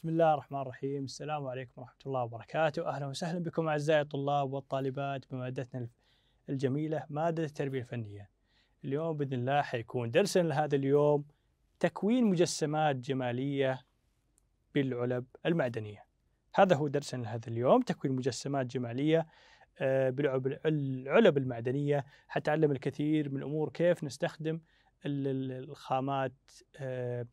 بسم الله الرحمن الرحيم السلام عليكم ورحمة الله وبركاته أهلا وسهلا بكم أعزائي الطلاب والطالبات بمادتنا الجميلة مادة التربية الفنية اليوم بإذن الله حيكون درسنا لهذا اليوم تكوين مجسمات جمالية بالعلب المعدنية هذا هو درسنا لهذا اليوم تكوين مجسمات جمالية آه، بالعلب المعدنية حتعلم الكثير من الأمور كيف نستخدم الخامات آه،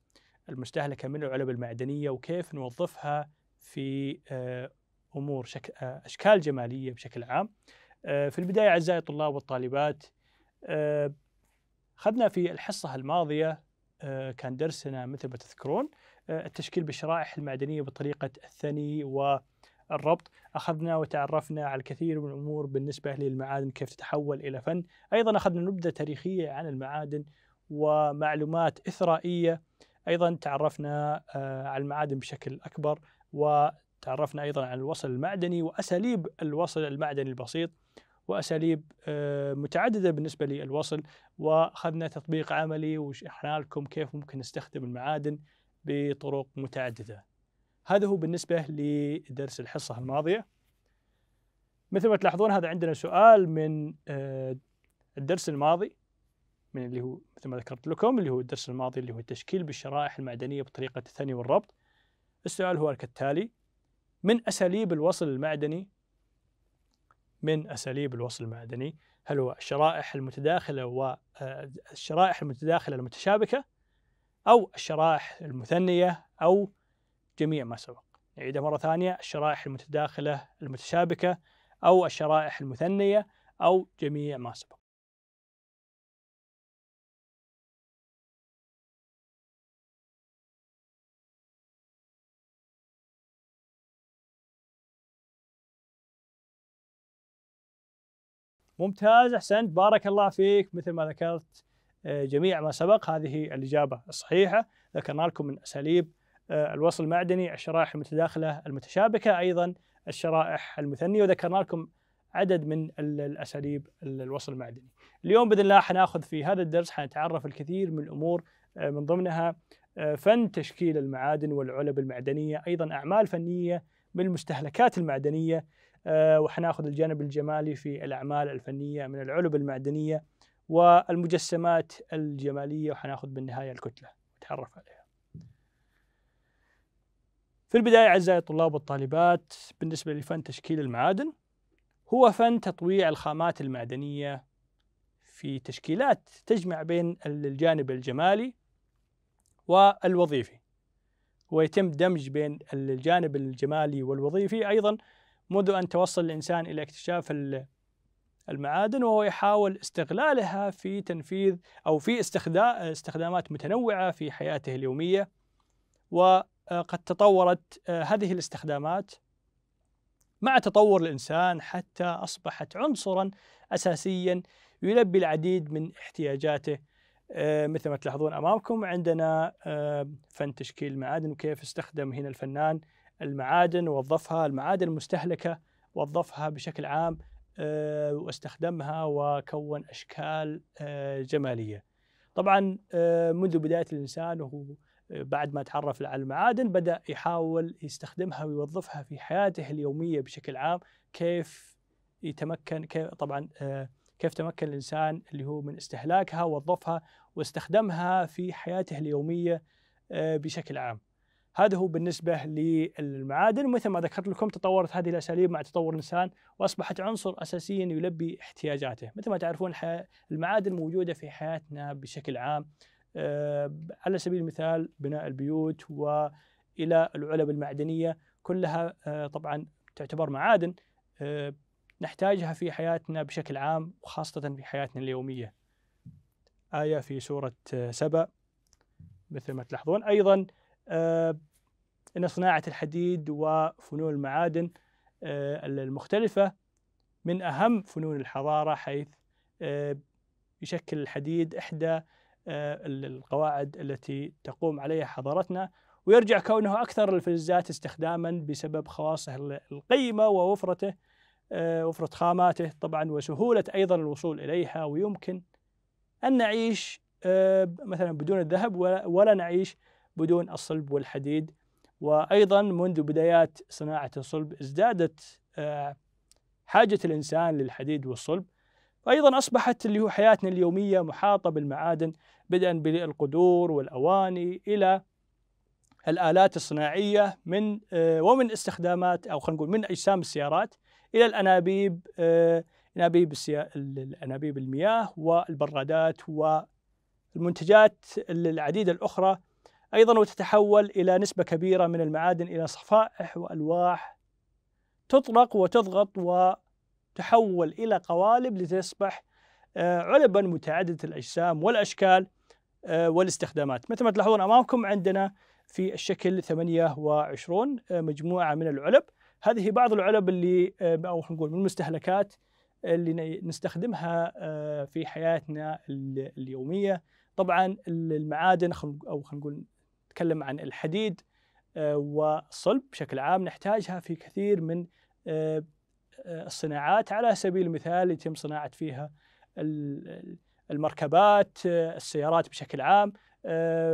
المستهلكه من العلب المعدنيه وكيف نوظفها في آه، امور شك... آه، اشكال جماليه بشكل عام. آه، في البدايه اعزائي الطلاب والطالبات اخذنا في الحصه الماضيه كان درسنا مثل ما تذكرون التشكيل بالشرائح المعدنيه بطريقه الثني والربط، اخذنا وتعرفنا على الكثير من الامور بالنسبه للمعادن كيف تتحول الى فن، ايضا اخذنا نبذه تاريخيه عن المعادن ومعلومات اثرائيه ايضا تعرفنا آه، على المعادن بشكل اكبر وتعرفنا ايضا على الوصل المعدني واساليب الوصل المعدني البسيط واساليب آه، متعدده بالنسبه للوصل واخذنا تطبيق عملي وشرحنا لكم كيف ممكن نستخدم المعادن بطرق متعدده. هذا هو بالنسبه لدرس الحصه الماضيه. مثل ما تلاحظون هذا عندنا سؤال من آه، الدرس الماضي من اللي هو مثل ما ذكرت لكم اللي هو الدرس الماضي اللي هو التشكيل بالشرائح المعدنية بطريقة الثني والربط السؤال هو كالتالي من أساليب الوصل المعدني من أساليب الوصل المعدني هل هو الشرائح المتداخلة والشرائح آه، المتداخلة المتشابكة أو الشرائح المثنية أو جميع ما سبق نعيدها مرة ثانية الشرائح المتداخلة المتشابكة أو الشرائح المثنية أو جميع ما سبق ممتاز احسنت بارك الله فيك مثل ما ذكرت آه، جميع ما سبق هذه الاجابه الصحيحه ذكرنا لكم من اساليب آه، الوصل المعدني الشرائح المتداخله المتشابكه ايضا الشرائح المثنيه وذكرنا لكم عدد من الاساليب الوصل المعدني. اليوم باذن الله حناخذ في هذا الدرس حنتعرف الكثير من الامور آه، من ضمنها فن تشكيل المعادن والعلب المعدنيه، ايضا اعمال فنيه من المستهلكات المعدنيه آه، وحناخذ الجانب الجمالي في الأعمال الفنية من العلب المعدنية والمجسمات الجمالية وحناخذ بالنهاية الكتلة نتعرف عليها في البداية أعزائي الطلاب والطالبات بالنسبة لفن تشكيل المعادن هو فن تطويع الخامات المعدنية في تشكيلات تجمع بين الجانب الجمالي والوظيفي ويتم دمج بين الجانب الجمالي والوظيفي أيضا منذ أن توصل الإنسان إلى اكتشاف المعادن وهو يحاول استغلالها في تنفيذ أو في استخدامات متنوعة في حياته اليومية وقد تطورت آه، هذه الاستخدامات مع تطور الإنسان حتى أصبحت عنصرا أساسيا يلبي العديد من احتياجاته آه، مثل ما تلاحظون أمامكم عندنا آه، فن تشكيل المعادن وكيف استخدم هنا الفنان المعادن وظفها المعادن المستهلكة وظفها بشكل عام آه، واستخدمها وكون أشكال آه، جمالية طبعا آه، منذ بداية الإنسان وهو بعد ما تعرف على المعادن بدأ يحاول يستخدمها ويوظفها في حياته اليومية بشكل عام كيف يتمكن كيف طبعا كيف تمكن الإنسان اللي هو من استهلاكها ووظفها واستخدمها في حياته اليومية بشكل عام هذا هو بالنسبة للمعادن مثل ما ذكرت لكم تطورت هذه الأساليب مع تطور الإنسان وأصبحت عنصر أساسي يلبي احتياجاته مثل ما تعرفون المعادن موجودة في حياتنا بشكل عام آه، على سبيل المثال بناء البيوت وإلى العلب المعدنية كلها آه، طبعا تعتبر معادن آه، نحتاجها في حياتنا بشكل عام وخاصة في حياتنا اليومية آية في سورة سبأ مثل ما تلاحظون أيضا آه، أن صناعة الحديد وفنون المعادن آه، المختلفة من أهم فنون الحضارة حيث آه، يشكل الحديد إحدى القواعد التي تقوم عليها حضارتنا ويرجع كونه أكثر الفلزات استخداما بسبب خواصه القيمة ووفرته وفرة خاماته طبعا وسهولة أيضا الوصول إليها ويمكن أن نعيش مثلا بدون الذهب ولا نعيش بدون الصلب والحديد وأيضا منذ بدايات صناعة الصلب ازدادت آه، حاجة الإنسان للحديد والصلب وأيضا أصبحت اللي هو حياتنا اليومية محاطة بالمعادن بدءا بالقدور والأواني إلى الآلات الصناعية من آه، ومن استخدامات أو خلينا نقول من أجسام السيارات إلى الأنابيب آه، أنابيب الأنابيب المياه والبرادات والمنتجات العديدة الأخرى أيضا وتتحول إلى نسبة كبيرة من المعادن إلى صفائح وألواح تطلق وتضغط وتحول إلى قوالب لتصبح آه، علبا متعددة الأجسام والأشكال آه، والاستخدامات مثل ما تلاحظون أمامكم عندنا في الشكل 28 آه، مجموعة من العلب هذه بعض العلب اللي أو نقول من المستهلكات اللي نستخدمها في حياتنا اليومية طبعا المعادن او خلينا نقول نتكلم عن الحديد آه، والصلب بشكل عام نحتاجها في كثير من آه، آه، الصناعات على سبيل المثال يتم صناعة فيها المركبات السيارات بشكل عام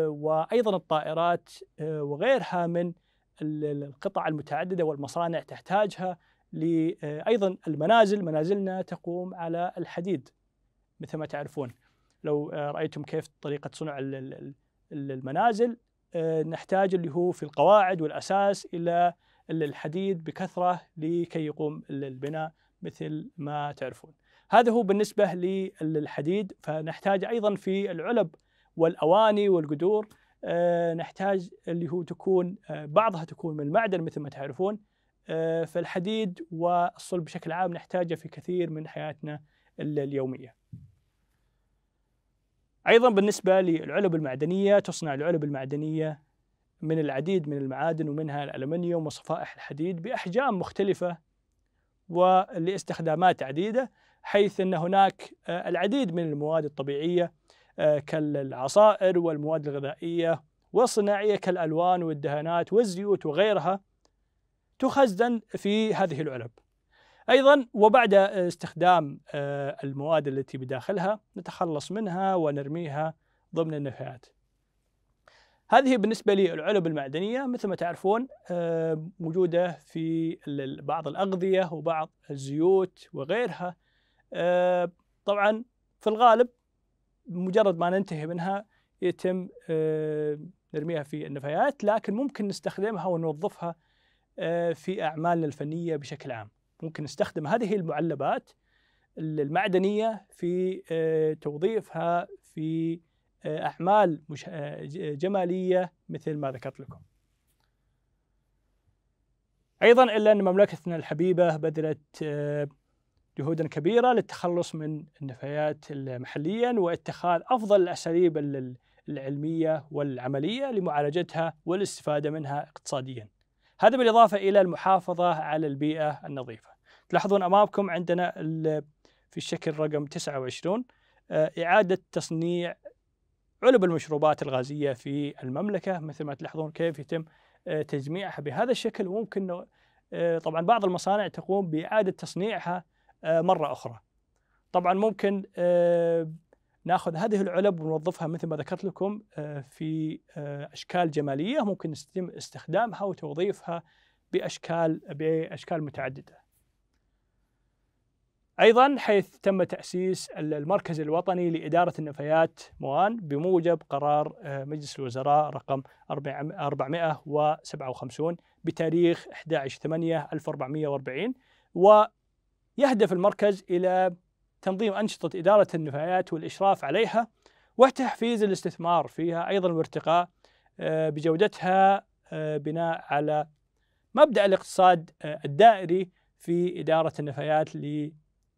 وأيضا الطائرات وغيرها من القطع المتعددة والمصانع تحتاجها أيضا المنازل منازلنا تقوم على الحديد مثل ما تعرفون لو رأيتم كيف طريقة صنع المنازل آه، نحتاج اللي هو في القواعد والأساس إلى الحديد بكثرة لكي يقوم البناء مثل ما تعرفون هذا هو بالنسبة للحديد فنحتاج أيضا في العلب والأواني والقدور آه، نحتاج اللي هو تكون آه، بعضها تكون من المعدن مثل ما تعرفون فالحديد والصلب بشكل عام نحتاجه في كثير من حياتنا اليوميه. أيضا بالنسبة للعلب المعدنية تصنع العلب المعدنية من العديد من المعادن ومنها الألمنيوم وصفائح الحديد بأحجام مختلفة ولاستخدامات عديدة حيث أن هناك آه، العديد من المواد الطبيعية آه، كالعصائر والمواد الغذائية والصناعية كالألوان والدهانات والزيوت وغيرها تخزن في هذه العلب أيضا وبعد آه، استخدام آه، المواد التي بداخلها نتخلص منها ونرميها ضمن النفايات هذه بالنسبة للعلب المعدنية مثل ما تعرفون آه، موجودة في بعض الأغذية وبعض الزيوت وغيرها طبعا في الغالب مجرد ما ننتهي منها يتم نرميها في النفايات لكن ممكن نستخدمها ونوظفها في أعمالنا الفنية بشكل عام ممكن نستخدم هذه المعلبات المعدنيه في آه، توظيفها في آه، اعمال آه، جماليه مثل ما ذكرت لكم. ايضا الا ان مملكتنا الحبيبه بذلت جهودا كبيره للتخلص من النفايات محليا واتخاذ افضل الاساليب العلميه والعمليه لمعالجتها والاستفاده منها اقتصاديا. هذا بالاضافه الى المحافظه على البيئه النظيفه. تلاحظون امامكم عندنا في الشكل رقم 29 آه، اعاده تصنيع علب المشروبات الغازيه في المملكه مثل ما تلاحظون كيف يتم آه، تجميعها بهذا الشكل وممكن آه، طبعا بعض المصانع تقوم باعاده تصنيعها مره اخرى. طبعا ممكن ناخذ هذه العلب ونوظفها مثل ما ذكرت لكم في اشكال جماليه ممكن يتم استخدامها وتوظيفها باشكال باشكال متعدده. أيضا حيث تم تأسيس المركز الوطني لإدارة النفايات موان بموجب قرار آه، مجلس الوزراء رقم 457 بتاريخ 11/8/1440 ويهدف المركز إلى تنظيم أنشطة إدارة النفايات والإشراف عليها وتحفيز الاستثمار فيها أيضا وارتقاء آه، بجودتها آه، بناء على مبدأ الاقتصاد الدائري في إدارة النفايات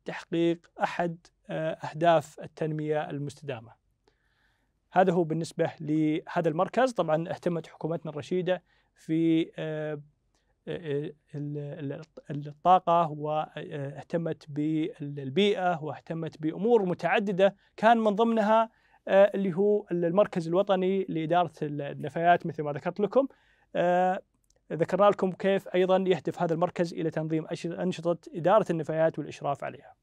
تحقيق احد آه، اهداف التنميه المستدامه. هذا هو بالنسبه لهذا المركز، طبعا اهتمت حكومتنا الرشيده في آه، آه، الطاقه واهتمت بالبيئه واهتمت بامور متعدده كان من ضمنها اللي هو المركز الوطني لاداره النفايات مثل ما ذكرت لكم ذكرنا لكم كيف أيضا يهدف هذا المركز إلى تنظيم أنشطة إدارة النفايات والإشراف عليها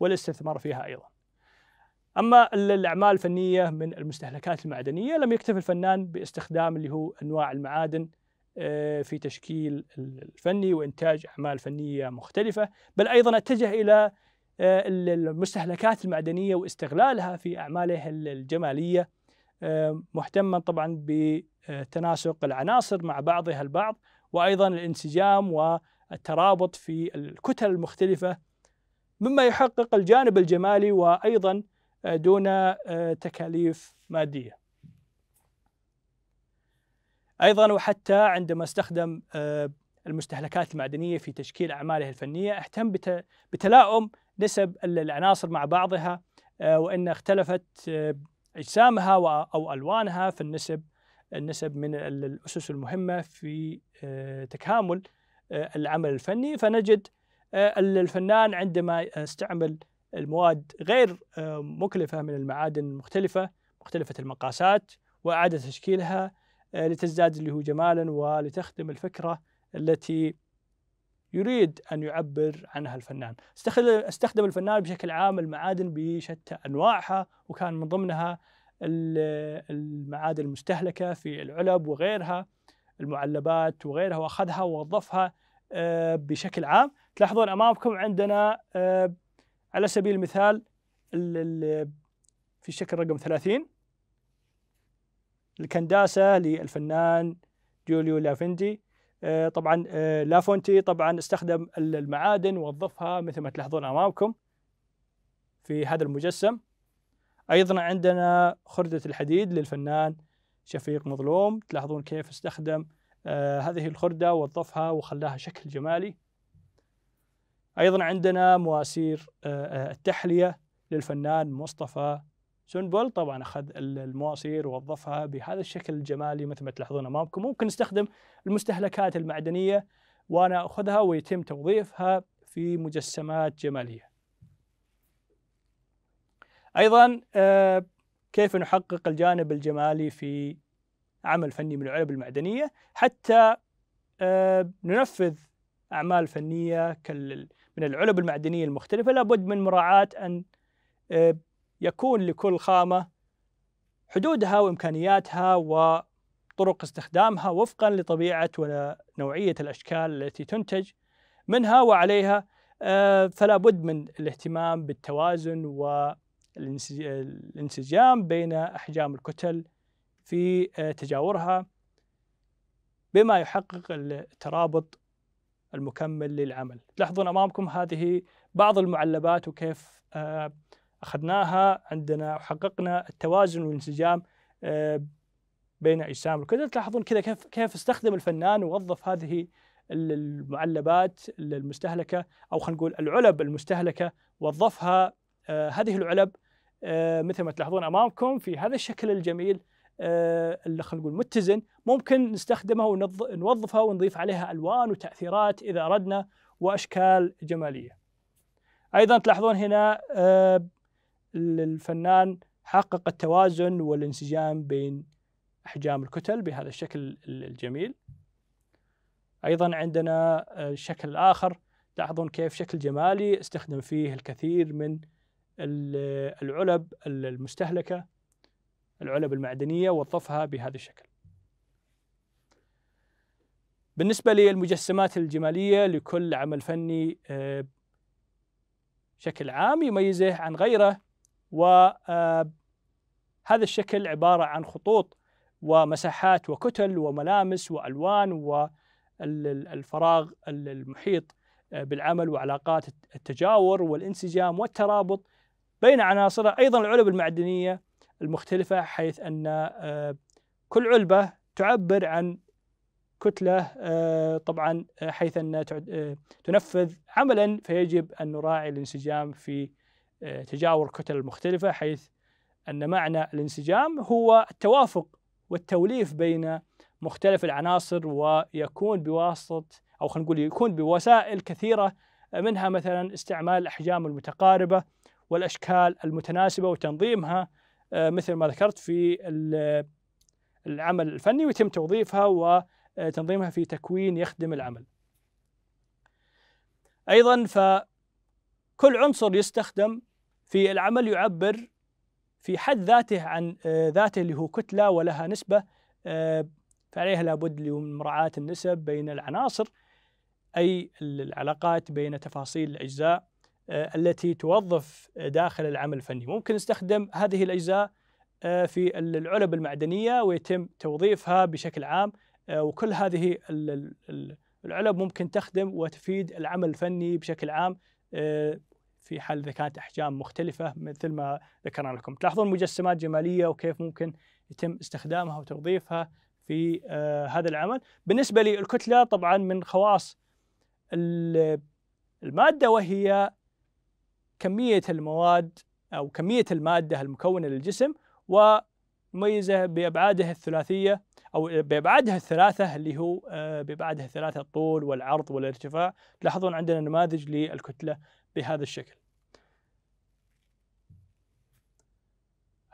والاستثمار فيها أيضا أما الأعمال الفنية من المستهلكات المعدنية لم يكتف الفنان باستخدام اللي هو أنواع المعادن آه، في تشكيل الفني وإنتاج أعمال فنية مختلفة بل أيضا اتجه إلى آه، المستهلكات المعدنية واستغلالها في أعماله الجمالية آه، مهتما طبعا بتناسق العناصر مع بعضها البعض وايضا الانسجام والترابط في الكتل المختلفه مما يحقق الجانب الجمالي وايضا آه، دون آه، تكاليف ماديه. ايضا وحتى عندما استخدم المستهلكات المعدنيه في تشكيل اعماله الفنيه اهتم بتلاؤم نسب العناصر مع بعضها وان اختلفت اجسامها او الوانها في النسب النسب من الاسس المهمه في آه، تكامل آه، العمل الفني فنجد آه، الفنان عندما استعمل المواد غير مكلفه من المعادن المختلفه مختلفه المقاسات واعاده تشكيلها لتزداد اللي هو جمالا ولتخدم الفكره التي يريد أن يعبر عنها الفنان استخدم الفنان بشكل عام المعادن بشتى أنواعها وكان من ضمنها المعادن المستهلكة في العلب وغيرها المعلبات وغيرها وأخذها ووظفها آه، بشكل عام تلاحظون أمامكم عندنا آه، على سبيل المثال في الشكل رقم 30 الكنداسة للفنان جوليو لافندي آه، طبعا آه، لافونتي طبعا استخدم المعادن وظفها مثل ما تلاحظون امامكم في هذا المجسم ايضا عندنا خردة الحديد للفنان شفيق مظلوم تلاحظون كيف استخدم آه، هذه الخردة وظفها وخلاها شكل جمالي أيضا عندنا مواسير التحلية للفنان مصطفى سون بول طبعا اخذ المواسير ووظفها بهذا الشكل الجمالي مثل ما تلاحظون امامكم ممكن نستخدم المستهلكات المعدنيه وانا اخذها ويتم توظيفها في مجسمات جماليه ايضا آه، كيف نحقق الجانب الجمالي في عمل فني من العلب المعدنيه حتى آه، ننفذ اعمال فنيه من العلب المعدنيه المختلفه لابد من مراعاه ان آه، يكون لكل خامة حدودها وإمكانياتها وطرق استخدامها وفقا لطبيعة ونوعية الأشكال التي تنتج منها وعليها آه، فلا بد من الاهتمام بالتوازن والانسجام بين أحجام الكتل في آه، تجاورها بما يحقق الترابط المكمل للعمل تلاحظون أمامكم هذه بعض المعلبات وكيف آه، اخذناها عندنا وحققنا التوازن والانسجام آه، بين اجسام الكتله تلاحظون كذا كيف كيف استخدم الفنان ووظف هذه المعلبات المستهلكه او خلينا نقول العلب المستهلكه وظفها آه، هذه العلب آه، مثل ما تلاحظون امامكم في هذا الشكل الجميل اللي خلينا نقول متزن ممكن نستخدمها ونوظفها ونضيف عليها الوان وتاثيرات اذا اردنا واشكال جماليه. ايضا تلاحظون هنا الفنان حقق التوازن والانسجام بين احجام الكتل بهذا الشكل الجميل ايضا عندنا الشكل آه، الاخر تلاحظون كيف شكل جمالي استخدم فيه الكثير من العلب المستهلكه العلب المعدنيه وظفها بهذا الشكل بالنسبة للمجسمات الجمالية لكل عمل فني آه، بشكل عام يميزه عن غيره وهذا آه، الشكل عبارة عن خطوط ومساحات وكتل وملامس وألوان والفراغ المحيط آه، بالعمل وعلاقات التجاور والانسجام والترابط بين عناصرها أيضا العلب المعدنية المختلفة حيث أن آه، كل علبة تعبر عن كتلة طبعا حيث أن تنفذ عملا فيجب أن نراعي الانسجام في آه، تجاور كتل المختلفة حيث أن معنى الانسجام هو التوافق والتوليف بين مختلف العناصر ويكون بواسطة أو خلينا نقول يكون بوسائل كثيرة آه، منها مثلا استعمال الأحجام المتقاربة والأشكال المتناسبة وتنظيمها آه، مثل ما ذكرت في العمل الفني ويتم توظيفها وتنظيمها في تكوين يخدم العمل أيضا فكل عنصر يستخدم في العمل يعبر في حد ذاته عن آه، ذاته اللي هو كتلة ولها نسبة آه، فعليها لابد من مراعاة النسب بين العناصر أي العلاقات بين تفاصيل الأجزاء آه، التي توظف داخل العمل الفني ممكن نستخدم هذه الأجزاء في العلب المعدنية ويتم توظيفها بشكل عام وكل هذه العلب ممكن تخدم وتفيد العمل الفني بشكل عام في حال اذا كانت احجام مختلفه مثل ما ذكرنا لكم. تلاحظون مجسمات جماليه وكيف ممكن يتم استخدامها وتوظيفها في آه هذا العمل. بالنسبه للكتله طبعا من خواص الماده وهي كميه المواد او كميه الماده المكونه للجسم ومميزه بابعاده الثلاثيه او بابعادها الثلاثه اللي هو آه، بابعادها الثلاثه الطول والعرض والارتفاع تلاحظون عندنا نماذج للكتله بهذا الشكل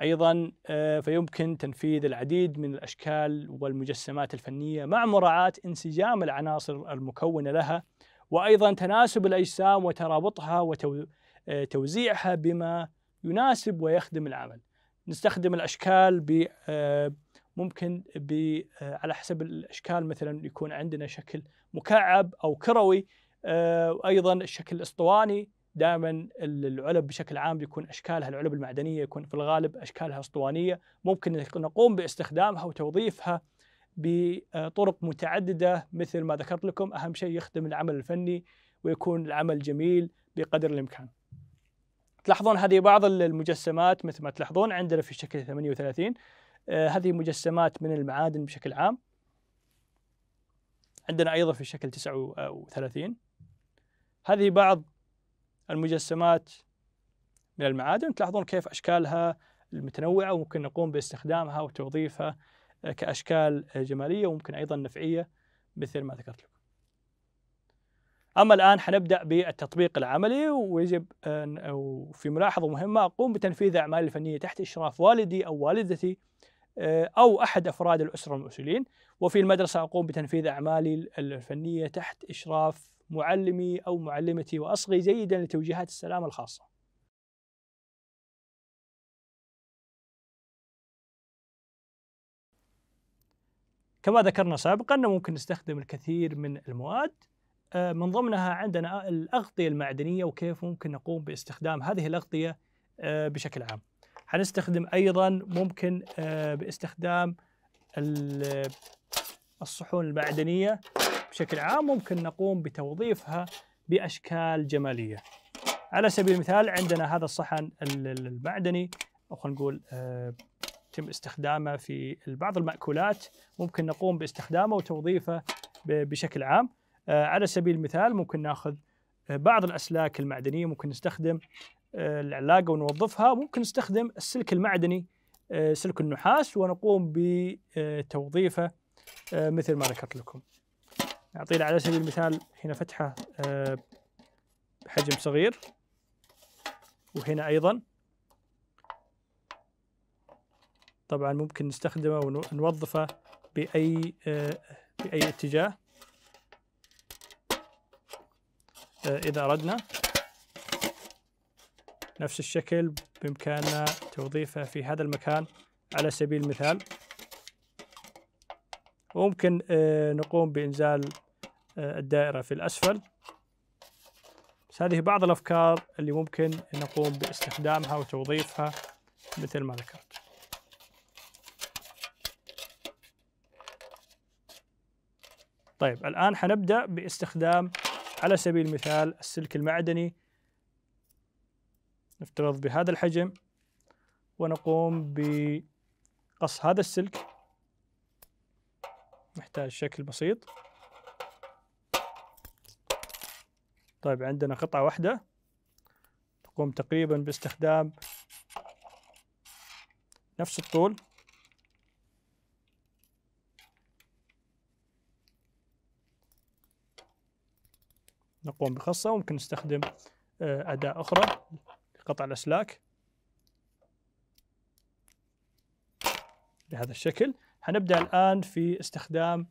ايضا آه، فيمكن تنفيذ العديد من الاشكال والمجسمات الفنيه مع مراعاه انسجام العناصر المكونه لها وايضا تناسب الاجسام وترابطها وتوزيعها آه، بما يناسب ويخدم العمل. نستخدم الاشكال ب آه، ممكن ب على حسب الاشكال مثلا يكون عندنا شكل مكعب او كروي وايضا الشكل الاسطواني دائما العلب بشكل عام بيكون اشكالها العلب المعدنيه يكون في الغالب اشكالها اسطوانيه ممكن نقوم باستخدامها وتوظيفها بطرق متعدده مثل ما ذكرت لكم اهم شيء يخدم العمل الفني ويكون العمل جميل بقدر الامكان. تلاحظون هذه بعض المجسمات مثل ما تلاحظون عندنا في شكل 38 آه، هذه مجسمات من المعادن بشكل عام. عندنا ايضا في شكل 39 هذه بعض المجسمات من المعادن تلاحظون كيف أشكالها المتنوعة وممكن نقوم باستخدامها وتوظيفها آه، كأشكال جمالية وممكن أيضا نفعية مثل ما ذكرت لكم أما الآن حنبدأ بالتطبيق العملي ويجب أن آه، في ملاحظة مهمة أقوم بتنفيذ أعمالي الفنية تحت إشراف والدي أو والدتي آه، أو أحد أفراد الأسرة المسؤولين وفي المدرسة أقوم بتنفيذ أعمالي الفنية تحت إشراف معلمي أو معلمتي وأصغي جيدا لتوجيهات السلام الخاصة كما ذكرنا سابقا ممكن نستخدم الكثير من المواد آه، من ضمنها عندنا الأغطية المعدنية وكيف ممكن نقوم باستخدام هذه الأغطية آه، بشكل عام حنستخدم أيضا ممكن آه، باستخدام الصحون المعدنية بشكل عام ممكن نقوم بتوظيفها بأشكال جمالية على سبيل المثال عندنا هذا الصحن المعدني أو خلينا نقول آه، يتم استخدامه في بعض المأكولات ممكن نقوم باستخدامه وتوظيفه بشكل عام آه، على سبيل المثال ممكن ناخذ آه، بعض الأسلاك المعدنية ممكن نستخدم العلاقة ونوظفها ممكن نستخدم السلك المعدني سلك النحاس ونقوم بتوظيفه مثل ما ذكرت لكم أعطينا على سبيل المثال هنا فتحة بحجم آه، صغير وهنا أيضا طبعا ممكن نستخدمه ونوظفه بأي آه، بأي اتجاه آه، إذا أردنا نفس الشكل بإمكاننا توظيفه في هذا المكان على سبيل المثال وممكن آه، نقوم بإنزال آه، الدائرة في الأسفل بس هذه بعض الأفكار اللي ممكن نقوم باستخدامها وتوظيفها مثل ما ذكرت طيب الآن حنبدأ باستخدام على سبيل المثال السلك المعدني نفترض بهذا الحجم ونقوم بقص هذا السلك محتاج شكل بسيط طيب عندنا قطعة واحدة تقوم تقريبا باستخدام نفس الطول نقوم بخصها وممكن نستخدم آه، أداة أخرى لقطع الأسلاك بهذا الشكل هنبدا الان في استخدام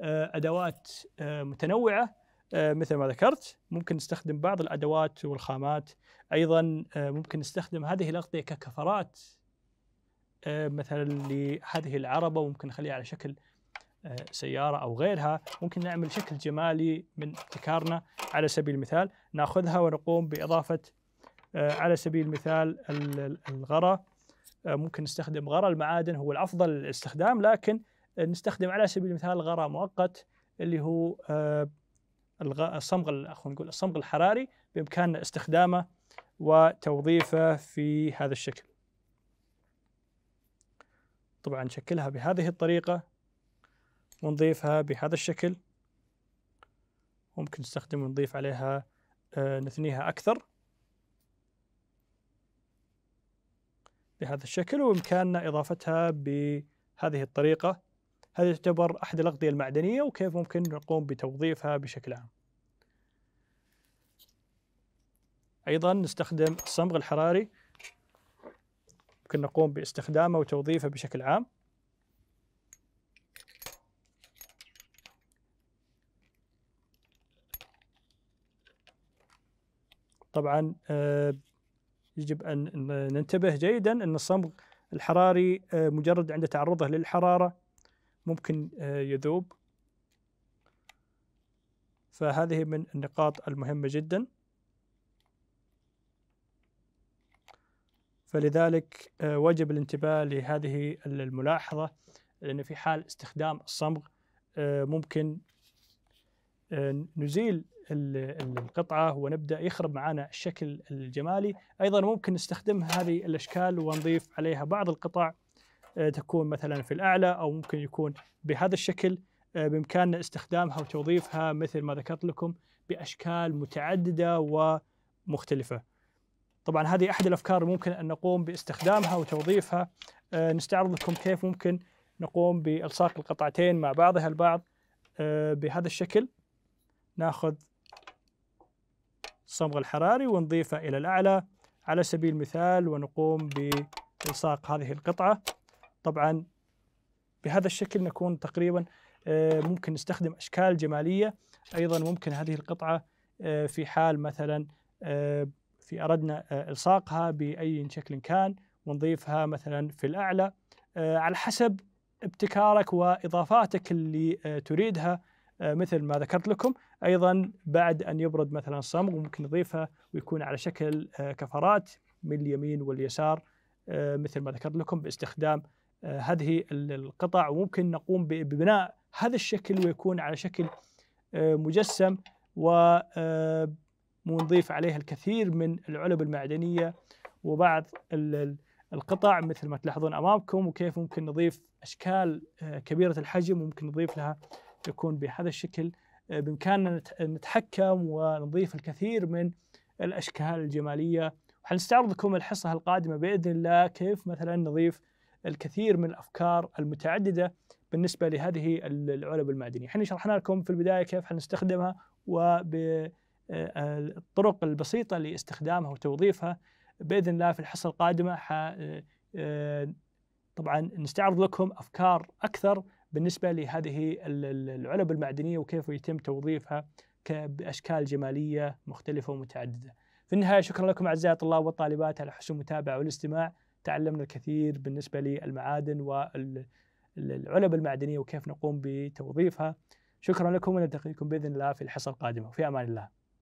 آه، ادوات آه، متنوعه آه، مثل ما ذكرت ممكن نستخدم بعض الادوات والخامات ايضا ممكن نستخدم هذه الاغطيه ككفرات مثلا لهذه العربه وممكن نخليها على شكل سياره او غيرها ممكن نعمل شكل جمالي من ابتكارنا على سبيل المثال ناخذها ونقوم باضافه على سبيل المثال الغره آه، ممكن نستخدم غرى المعادن هو الافضل الاستخدام لكن نستخدم على سبيل المثال غرى مؤقت اللي هو آه، الصمغ خلينا نقول الصمغ الحراري بامكاننا استخدامه وتوظيفه في هذا الشكل. طبعا نشكلها بهذه الطريقه ونضيفها بهذا الشكل. ممكن نستخدم ونضيف عليها آه، نثنيها اكثر. بهذا الشكل وإمكاننا إضافتها بهذه الطريقة هذه تعتبر أحد الأغذية المعدنية وكيف ممكن نقوم بتوظيفها بشكل عام أيضا نستخدم الصمغ الحراري ممكن نقوم باستخدامه وتوظيفه بشكل عام طبعا آه، يجب أن ننتبه جيدا أن الصمغ الحراري آه، مجرد عند تعرضه للحرارة ممكن آه، يذوب فهذه من النقاط المهمة جدا فلذلك آه، وجب الانتباه لهذه الملاحظة لأن في حال استخدام الصمغ ممكن نزيل القطعه ونبدا يخرب معنا الشكل الجمالي ايضا ممكن نستخدم هذه الاشكال ونضيف عليها بعض القطع آه، تكون مثلا في الاعلى او ممكن يكون بهذا الشكل آه، بامكاننا استخدامها وتوظيفها مثل ما ذكرت لكم باشكال متعدده ومختلفه. طبعا هذه احد الافكار ممكن ان نقوم باستخدامها وتوظيفها آه، نستعرض لكم كيف ممكن نقوم بالصاق القطعتين مع بعضها البعض بهذا الشكل ناخذ الصمغ الحراري ونضيفه إلى الأعلى على سبيل المثال ونقوم بإلصاق هذه القطعة طبعا بهذا الشكل نكون تقريبا آه، ممكن نستخدم أشكال جمالية أيضا ممكن هذه القطعة آه، في حال مثلا آه، في أردنا إلصاقها بأي شكل كان ونضيفها مثلا في الأعلى على حسب ابتكارك وإضافاتك اللي تريدها مثل ما ذكرت لكم ايضا بعد ان يبرد مثلا الصمغ ممكن نضيفها ويكون على شكل آه، كفرات من اليمين واليسار آه، مثل ما ذكرت لكم باستخدام آه، هذه القطع وممكن نقوم ببناء هذا الشكل ويكون على شكل مجسم ونضيف عليها الكثير من العلب المعدنيه وبعض القطع مثل ما تلاحظون امامكم وكيف ممكن نضيف اشكال كبيره الحجم وممكن نضيف لها تكون بهذا الشكل آه، بإمكاننا نتحكم ونضيف الكثير من الأشكال الجمالية وحنستعرض لكم الحصة القادمة بإذن الله كيف مثلا نضيف الكثير من الأفكار المتعددة بالنسبة لهذه العلب المعدنية احنا شرحنا لكم في البداية كيف حنستخدمها وبالطرق آه، البسيطة لاستخدامها وتوظيفها بإذن الله في الحصة القادمة آه، طبعا نستعرض لكم أفكار أكثر بالنسبه لهذه العلب المعدنيه وكيف يتم توظيفها باشكال جماليه مختلفه ومتعدده. في النهايه شكرا لكم اعزائي الطلاب والطالبات على حسن المتابعه والاستماع، تعلمنا الكثير بالنسبه للمعادن والعلب المعدنيه وكيف نقوم بتوظيفها. شكرا لكم ونلتقيكم باذن الله في الحصه القادمه وفي امان الله.